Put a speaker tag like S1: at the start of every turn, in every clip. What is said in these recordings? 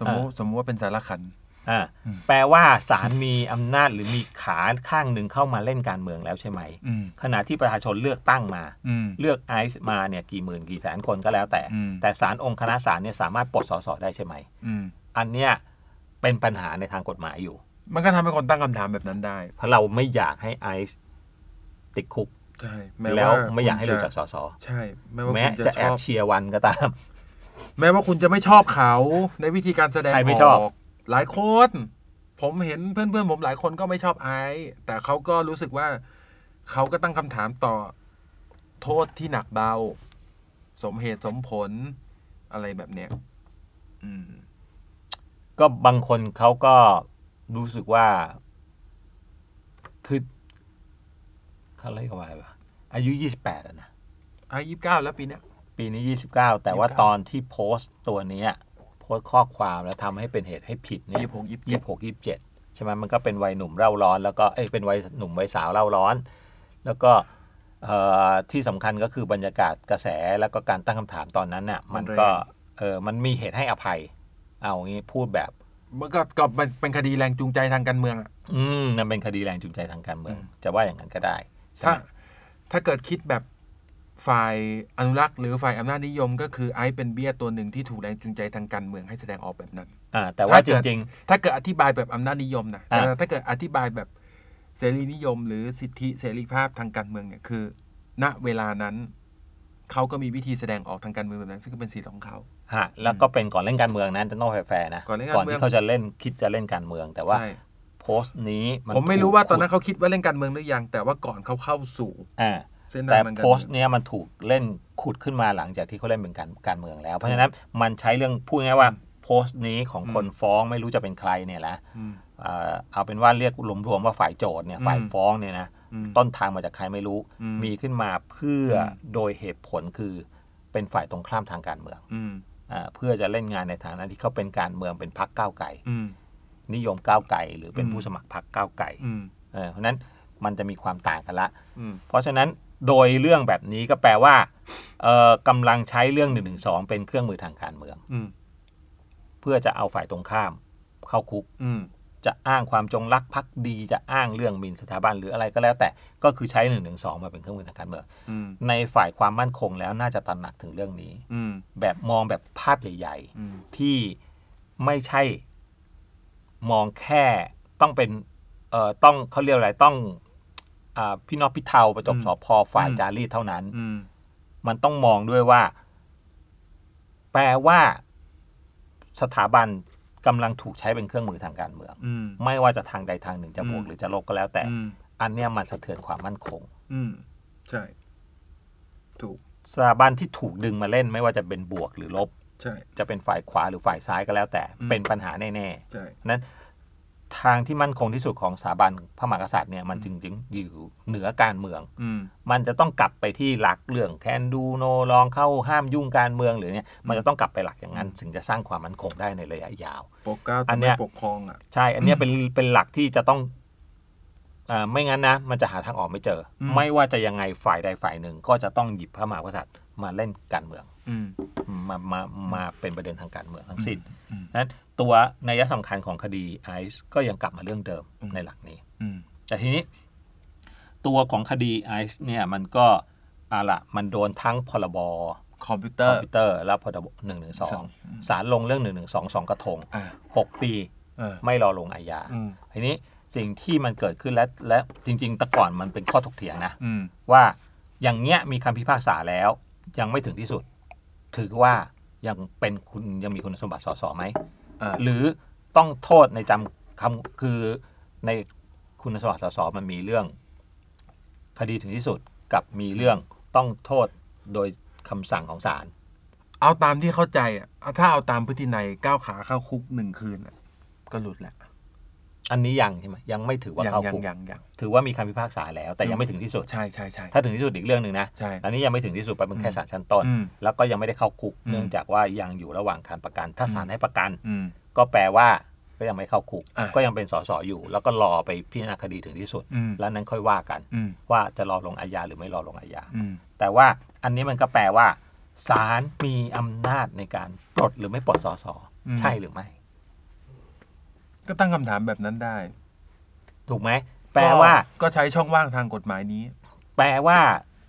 S1: สมมติสมมติว่า เป็นสารขันแปลว่าสารมีอำนาจหรือมีขาข้างหนึ่งเข้ามาเล่นการเมืองแล้วใช่ไหม ขณะที่ประชาชนเลือกตั้งมา เลือกไอซ์มาเนี่ยกี่หมื่นกี่แสนคนก็แล้ว แต่ แต่สารองค์คณะสารเนี่ยสามารถปลดสสได้ใช่ไหม อันเนี้ยเป็นปัญหาในทางกฎหมายอยู่ มันก็ทำให้คนตั้งคำถามแบบนั้นได้ เพราะเราไม่อยากให้ไอซ์ติดคุกแล้วไม่อยากให้รู้จักสสใช่
S2: แม้จะแอบเชียร์วันก็ตามแม้ว่าคุณจะไม่ชอบเขา ในวิธีการแสดงใครไม่ชอบหลายคน ผมเห็นเพื่อนๆ ผมหลายคนก็ไม่ชอบไอซ์แต่เขาก็รู้สึกว่า เขาก็ตั้งคำถามต่อโทษที่หนักเบา สมเหตุสมผล อะไรแบบเนี้ย
S1: ก็บางคนเขาก็รู้สึกว่า คือเขาเล่นกับอะไรวะอายุยี่สิบแปดนะ
S2: อายุยี่สิบเก้าแล้วปีเนี้ย
S1: ปีนี้ 29 แต่ว่าตอนที่โพสต์ตัวนี้โพสต์ข้อความแล้วทำให้เป็นเหตุให้ผิดเนี่ยยี่หกยี่เจ็ดใช่ไหมมันก็เป็นวัยหนุ่มเร่าร้อนแล้วก็เอ้ยเป็นวัยหนุ่มวัยสาวเร่าร้อน แล้วก็ที่สำคัญก็คือบรรยากาศกระแสแล้วก็การตั้งคำถามตอนนั้นเนี่ยมันก็เออ มันมีเหตุให้อภัยเอางี้พูดแบบมันก็ก็เป็นคดีแรงจูงใจทางการเมือง่อืมมันเป็นคดีแรงจูงใจ
S2: ทางการเมือง จะว่าอย่างนั้นก็ได้ถ้าถ้าเกิดคิดแบบฝ่ายอนุรักษ์หรือฝ่ายอำนาจนิยม ก็คือไอซ์เป็นเบี้ยตัวหนึ่งที่ถูกแรงจูงใจทางการเมืองให้แสดงออกแบบนั้นอ่าแต่ว่าจริงๆถ้าเกิดอธิบายแบบอำนาจนิยมนะแต่ถ้าเกิดอธิบายแบบเสรีนิยม หรือสิทธิเสรีภาพทางการเมืองเนี่ยคือ ณเวลานั้นเขาก็มีวิธีแสดงออกทางการเมืองแบบนั้นซึ่งก็เป็นสิทธิของเขาฮะแล้วก็เป็นก่อนเล่นการเมืองนั้นจะต้องแฟ
S1: ร์นะก่อนนอที่เขาจะเล่นคิดจะเล่นการเมือง แต่ว่า โพสต์นี้ผมไม่รู้ว่าตอนนั้นเขาคิดว่าเล่นการเมืองหรือยัง แต่ว่าก่อนเขาเข้าสู่อ่าแต่โพสต์เนี้ยมันถูกเล่นขุดขึ้นมาหลังจากที่เขาเล่นเป็นการการเมืองแล้ว เพราะฉะนั้นมันใช้เรื่องพูดง่ายว่าโพสต์นี้ของคนฟ้องไม่รู้จะเป็นใครเนี่ยแหละเอาเป็นว่าเรียกรวมๆว่าฝ่ายโจทย์เนี่ยฝ่ายฟ้องเนี่ยนะต้นทางมาจากใครไม่รู้ มีขึ้นมาเพื่อโดยเหตุผลคือเป็นฝ่ายตรงข้ามทางการเมืองเพื่อจะเล่นงานในฐานะที่เขาเป็นการเมืองเป็นพรรคก้าวไก่นิยมก้าวไก่ หรือเป็นผู้สมัครพรรคก้าวไก่เพราะนั้นมันจะมีความต่างกันละเพราะฉะนั้นโดยเรื่องแบบนี้ก็แปลว่ากำลังใช้เรื่องหนึ่งหนึ่งสองเป็นเครื่องมือทางการเมืองเพื่อจะเอาฝ่ายตรงข้าม เข้าคุกจะอ้างความจงรักภักดีจะอ้างเรื่องมินสถาบันหรืออะไรก็แล้ว แต่ ก็คือใช้หนึ่งหนึ่งสองมาเป็นเครื่องมือทางการเมืองในฝ่ายความมั่นคงแล้วน่าจะตระหนักถึงเรื่องนี้แบบมองแบบภาพใหญ่ๆที่ไม่ใช่มองแค่ต้องเป็น เอ่อต้องเขาเรียกอะไรต้องพี่นอพิเทาประจบสอพอฝ่ายจารีตเท่านั้น มันต้องมองด้วยว่า แปลว่า สถาบันกำลังถูกใช้เป็นเครื่องมือทางการเมืองไม่ว่าจะทางใดทางหนึ่งจะบวกหรือจะลบก็แล้วแต่ อันเนี้ยมันสะเทือนความมั่นคงใช่ ถูกสถาบันที่ถูกดึงมาเล่นไม่ว่าจะเป็นบวกหรือลบจะเป็นฝ่ายขวาหรือฝ่ายซ้ายก็แล้วแต่เป็นปัญหาแน่ๆนั้นทางที่มั่นคงที่สุดของสถาบันพระมหากษัตริย์เนี่ยมันจึงจึงอยู่เหนือการเมือง มันจะต้องกลับไปที่หลักเรื่องแคนดูโนลองเข้าห้ามยุ่งการเมืองหรือเนี่ยมันจะต้องกลับไปหลักอย่างนั้นถึงจะสร้างความมั่นคงได้ในระยะยาวปกอันนี้ปกครองอ่ะ ใช่ อันนี้เป็นเป็นหลักที่จะต้องอ่าไม่งั้นนะมันจะหาทางออกไม่เจอ ไม่ว่าจะยังไงฝ่ายใดฝ่ายหนึ่ง ก็จะต้องหยิบพระมหากษัตริย์มาเล่นการเมืองมามามาเป็นประเด็นทางการเมืองทั้งสิ้นนั้นตัวนัยสำคัญของคดีไอซ์ก็ยังกลับมาเรื่องเดิมในหลักนี้ แต่ทีนี้ ตัวของคดีไอซ์เนี่ยมันก็อะละมันโดนทั้งพรบคอมพิวเตอร์คอมพิวเตอร์แล้วพรบหนึ่งหนึ่งสองสารลงเรื่องหนึ่งหนึ่งสองสองกระทงหกปีไม่รอลงอาญาทีนี้สิ่งที่มันเกิดขึ้นและและจริงๆแต่ก่อนมันเป็นข้อถกเถียงนะว่าอย่างเงี้ยมีคำพิพากษาแล้วยังไม่ถึงที่สุดถือว่ายังเป็นคุณยังมีคุณสมบัติ สสไหมหรือต้องโทษในจำคำคือในคุณสมบัติ สส มั
S2: นมีเรื่อง คดีถึงที่สุดกับมีเรื่องต้องโทษโดยคำสั่งของศาลเอาตามที่เข้าใจอ่ะถ้าเอาตามพฤตินัยก้าวขาเข้าคุกหนึ่งคืนก็หลุดแหละอันนี้ยังใช่ไหมยังไม่ถือว่าเข้าคุก
S1: ถือว่ามีคำพิพากษาแล้ว แต่ยังไม่ถึงที่สุดใช่ใช่ใช่ถ้าถึงที่สุดอีกเรื่องหนึ่งนะใช่อันนี้ยังไม่ถึงที่สุดไปเป็นแค่ศาลชั้นต้น แล้วก็ยังไม่ได้เข้าคุกเนื่องจากว่ายังอยู่ระหว่างการประกันถ้าศาลให้ประกันก็แปลว่าก็ยังไม่เข้าคุก ก็ยังเป็นสสอยู่ แล้วก็รอไปพิจารณาคดีถึงที่สุดแล้วนั้นค่อยว่ากันว่าจะรอลงอาญาหรือไม่รอลงอาญาแต่ว่าอันนี้มันก็แปลว่าศาลมีอำนาจในการปลดหรือไม่ปลดสสใช่หรือไม่
S2: ก็ตั้งคำถามแบบนั้นได้ ถูกไหมแปลว่า ก็ใช้ช่องว่างทางกฎหมายนี้ แปลว่า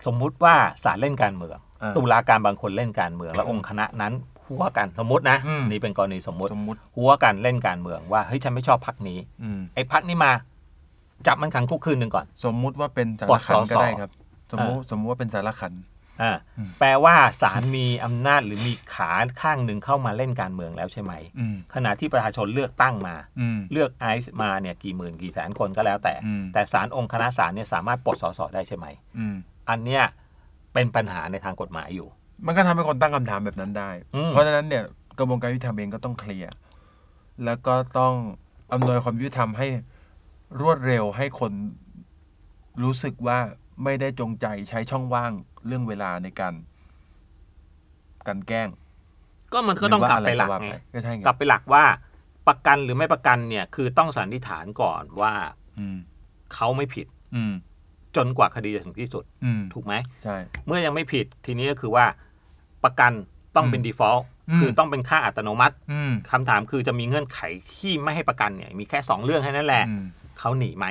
S2: สมมุติว่าศาลเล่นการเมืองตุลา
S1: การบางคนเล่นการเมือง แล้วองค์คณะนั้นหัวกันสมมติ นะนี่เป็นกรณีสมมติหัวกันเล่นการเมือง ว่าเฮ้ยฉันไม่ชอบพักนี้ไอ้พักนี้มา จับมันขังคุกคืนหนึ่งก่อน สมมุติว่าเป็นสารขันก็ได้ครับ สมมติสมมุติว่าเป็นสารขันอแปลว่าศาลมีอำนาจหรือมีขาข้างหนึ่งเข้ามาเล่นการเมืองแล้วใช่ไหม ขณะที่ประชาชนเลือกตั้งมา เลือกไอซ์มาเนี่ยกี่หมื่นกี่แสนคนก็แล้วแต่ แต่ศาลองค์คณะศาลเนี่ยสามารถปลดสสได้ใช่ไหมอันเนี้ยเป็นปัญหาในทางกฎหมาย
S2: อยู่ มันก็ทำให้คนตั้งคำถามแบบนั้นได้ เพราะฉะนั้นเนี่ยกระบวนการยุติธรรมเองก็ต้องเคลียร์แล้วก็ต้องอำนวยความยุติธรรมให้รวดเร็วให้คนรู้สึกว่าไม่ได้จงใจใช้ช่องว่างเรื่องเวลาในการกันแกล้ง ก็มันก็ต้องกลับไปหลักไงกลั
S1: บไปหลักว่า ประกันหรือไม่ประกันเนี่ย คือต้องสันนิษฐานก่อนว่า อืเขาไม่ผิด อืจนกว่าคดีจะถึงที่สุดถูกไหมใช่ เมื่อยังไม่ผิด ทีนี้ก็คือว่าประกันต้องเป็น default คือต้องเป็นค่าอัตโนมัติคำถามคือจะมีเงื่อนไขที่ไม่ให้ประกันเนี่ย มีแค่สองเรื่องแค่นั้นแหละเขาหนีไหม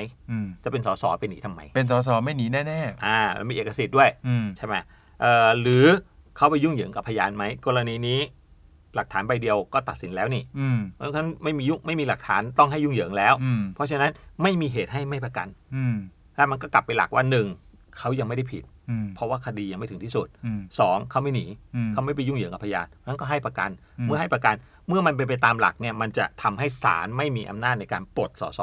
S1: จะเป็นสสไปหนีทำไม เป็นสสไม่หนีแน่ๆ อ่ามันมีเอกสิทธิ์ด้วยใช่ไหมหรือเขาไปยุ่งเหยิงกับพยานไหม กรณีนี้หลักฐานใบเดียวก็ตัดสินแล้วนี่เพราะฉะนั้นไม่มียุ่งไม่มีหลักฐานต้องให้ยุ่งเหยิงแล้วเพราะฉะนั้นไม่มีเหตุให้ไม่ประกันถ้ามันก็กลับไปหลักว่าหนึ่งเขายังไม่ได้ผิดเพราะว่าคดียังไม่ถึงที่สุดสองเขาไม่หนีเขาไม่ไปยุ่งเหยิงกับพยานนั้นก็ให้ประกัน เมื่อให้ประกันเมื่อมันเป็นไปตามหลักเนี่ย มันจะทำให้ศาลไม่มีอำนาจในการปลดสส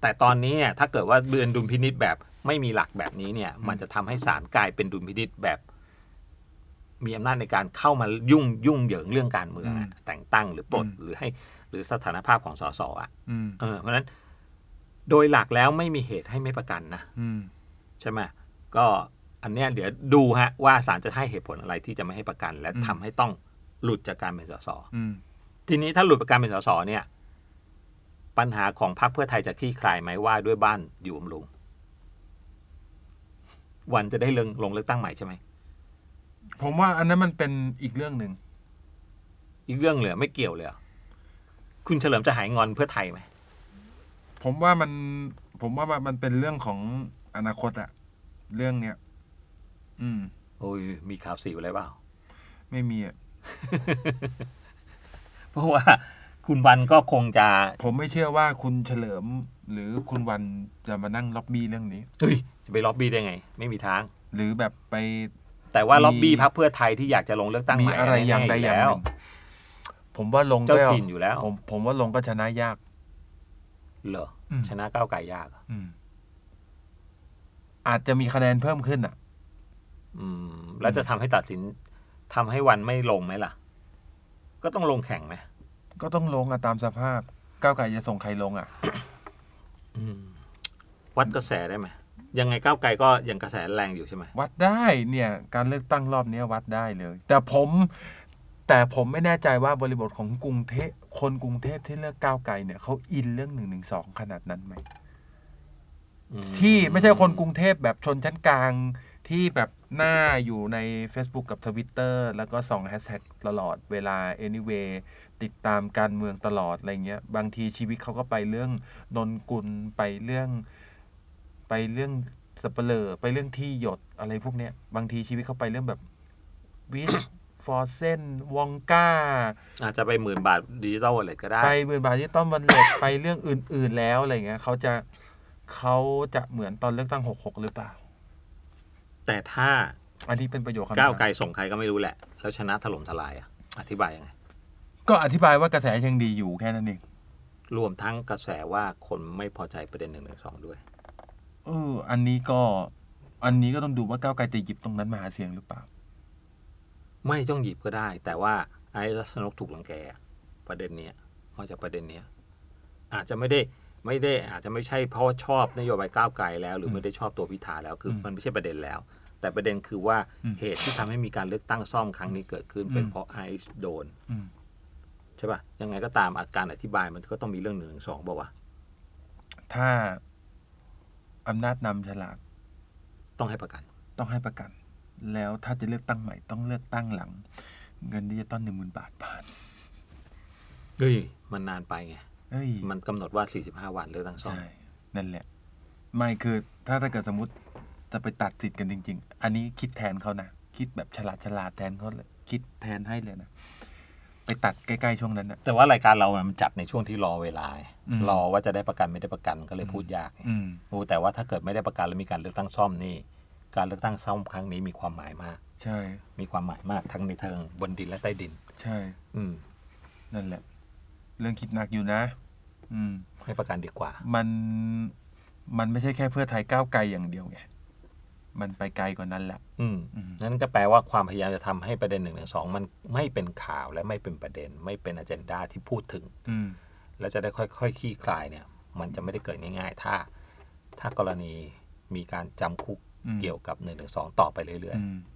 S1: แต่ตอนนี้เนี่ยถ้าเกิดว่าเบือนดุลพินิษแบบ ไม่มีหลักแบบนี้เนี่ย มันจะทำให้ศาลกลายเป็นดุลพินิษแบบ มีอำนาจในการเข้ามายุ่งยุ่งเหยิงเรื่องการเมืองแต่งตั้งหรือปลด หรือให้หรือสถานภาพของสสอ่ะเพราะนั้นโดยหลักแล้วไม่มีเหตุให้ไม่ประกันนะใช่ไหมก็อันเนี้ยเดี๋ยวดูฮะว่าศาลจะให้เหตุผลอะไรที่จะไม่ให้ประกัน และทำให้ต้องหลุดจากการเป็นสสทีนี้ถ้าหลุดจากการเป็นสสเนี่ยปัญหาของพรรคเพื่อไทยจะคลี่คลายไหมว่าด้วยบ้านอยู่บำรุงวันจะได้เลืองลงเลือกตั้งใหม่ใช่ไหมผมว่า อันนั้นมันเป็นอีกเรื่องหนึ่งอีกเรื่องเหลือไม่เกี่ยว
S2: เลยคุณเฉลิมจะหายงอนเพื่อไทยไหมผมว่ามัน ผมว่ามันเป็นเรื่องของอนาคตอะเรื่องเนี้ย อืม
S1: โอ้ยมีข่าวสีอะไรเปล่า
S2: ไม่มีอะเพราะว่าคุณวันก็คงจะ ผมไม่เชื่อว่าคุณเฉลิม หรือคุณวันจะมานั่งล็อบบี้เรื่องนี้เฮ
S1: ้ยจะไปล็อบบี้ได้ไง ไม่มีทาง หรือแบบไป แต่ว่าล็อบบี้พักเพื่อไทยที่อยากจะลงเลือกตั้งใหม่อะไรอย่างใดอย่างหนึ่งผมว่าลงเจ้าถิ่นอยู่แล้วผม
S2: ผมว่าลงก็ชนะยาก เหรออชนะก้าวไก่ยากอืมอาจจะมีคะแนนเพิ่มขึ้นอ่ะ อื
S1: มแล้วจะทำให้ตัดสินทำให้วันไม่ลงไหมล่ะก็ต้องลงแข่งไหม
S2: ก็ต้องลงอะตามสภาพ ก้าวไกลจะส่งใครลงอะ
S1: วัดกระแสได้ไหมยังไงก้าวไกลก็ยังกระแสแรงอยู่ใช่ไหม
S2: วัดได้เนี่ย การเลือกตั้งรอบนี้ วัดได้เลย แต่ผม แต่ผมไม่แน่ใจว่าบริบทของกรุงเทพคนกรุงเทพที่เลือกก้าวไกลเนี่ยเขาอินเรื่องหนึ่งหนึ่งสองขนาดนั้นไหมที่ไม่ใช่คนกรุงเทพแบบชนชั้นกลางที่แบบหน้าอยู่ใน Facebook กับ Twitter แล้วก็ส่องแฮชแท็กตลอดเวลา anyway ติดตามการเมืองตลอดอะไรเงี้ยบางทีชีวิตเขาก็ไปเรื่องนนกุลไปเรื่อง ไปเรื่องสเปเลอไปเรื่องที่หยดอะไรพวกเนี้ย บางทีชีวิตเขาไปเรื่องแบบวิฟอร์เซนวองก้าอาจจะไปหมื่นบาทดิจิตอลวอลเล็ตก็ได้ ไปหมื่นบาทดิจิตอลวอลเล็ตไปเรื่องอื่นๆแล้วอะไรเงี้ยเขาจะเขาจะเหมือนตอนเลือกตั้งหกหกหรือเปล่าแต่ถ้าอันนี้
S1: เป็นประโยชน์ก้าวไกลส่งใครก็ไม่รู้แหละ แล้วชนะถล่มทลายอ่ะ อธิบายยังไง ก็อธิบายว่ากระแสยังดีอยู่แค่นั้นเอง รวมทั้งกระแสว่าคนไม่พอใจประเด็นหนึ่งหนึ่งสองด้วย
S2: เออ อันนี้ก็ อันนี้ก็ต้องดูว่าก้าวไกลจะหยิบตรงนั้นมาหาเสียงหรือเปล่า
S1: ไม่ต้องหยิบก็ได้แต่ว่าไอ้รัศนกถูกลังแกประเด็นเนี้ยมาจะประเด็นเนี้ย อาจจะไม่ได้ไม่ได้อาจจะไม่ใช่เพราะชอบนโยบายก้าวไกลแล้วหรือไม่ได้ชอบตัวพิธาแล้ว คือมันไม่ใช่ประเด็นแล้ว แต่ประเด็นคือว่าเหตุที่ทำให้มีการเลือกตั้งซ่อมครั้งนี้เกิดขึ้นเป็นเพราะไอซ์โดนใช่ป่ะ ยังไงก็ตามอาการอธิบาย มันก็ต้องมีเรื่องหนึ่งหสองบอกว่า
S2: ถ้าอำนาจนำฉลากต้องให้ประกัน ต้องให้ประกัน แล้วถ้าจะเลือกตั้งใหม่ ต้องเลือกตั้งหลัง เงินดิจิตอลหนึ่งหมื่นบาทผ่าน
S1: เฮ้ยมันนานไปไงมันกำหนดว่า 45วันเลือกตั้งซ่อมนั่นแหละ
S2: ไม่คือถ้าถ้าเกิดสมมติ จะไปตัดสิทธิ์กันจริง ๆ อันนี้คิดแทนเขานะ คิดแบบฉลาดฉลาดแทนเขาเลยคิดแทนให้เลยนะ ไปตัด ใกล้ๆช่วงนั้น
S1: นะแต่ว่ารายการเรามันจัดในช่วงที่รอเวลารอว่าจะได้ประกันไม่ได้ประกันก็เลยพูดยาก อือแต่ว่าถ้าเกิดไม่ได้ประกันแล้วมีการเลือกตั้งซ่อมนี่การเลือกตั้งซ่อมครั้งนี้มีความหมายมาก ใช่มีความหมายมากทั้งในเทิงบนดินและใต้ดิน
S2: ใช่ อืมนั่นแหละเรื่องคิดหนักอยู่นะ อืม ให้ประกันดีกว่า มันมันไม่ใช่แค่เพื่อไทยก้าวไกลอย่างเดียวไงมันไปไกลกว่านั้นแหละ อืมน
S1: ั่นก็แปลว่าความพยายามจะทำให้ประเด็นหนึ่งหนึ่งสองมันไม่เป็นข่าว และไม่เป็นประเด็นไม่เป็นอเจนดาที่พูดถึง อืแล้วจะได้ค่อยๆขคลี่คลาย เนี่ย มันจะไม่ได้เกิดง่าย ๆ ถ้า
S2: ถ้ากรณีมีการจำคุกเกี่ยวกับหนึ่งหนึ่งสองต่อไปเรื่อยๆ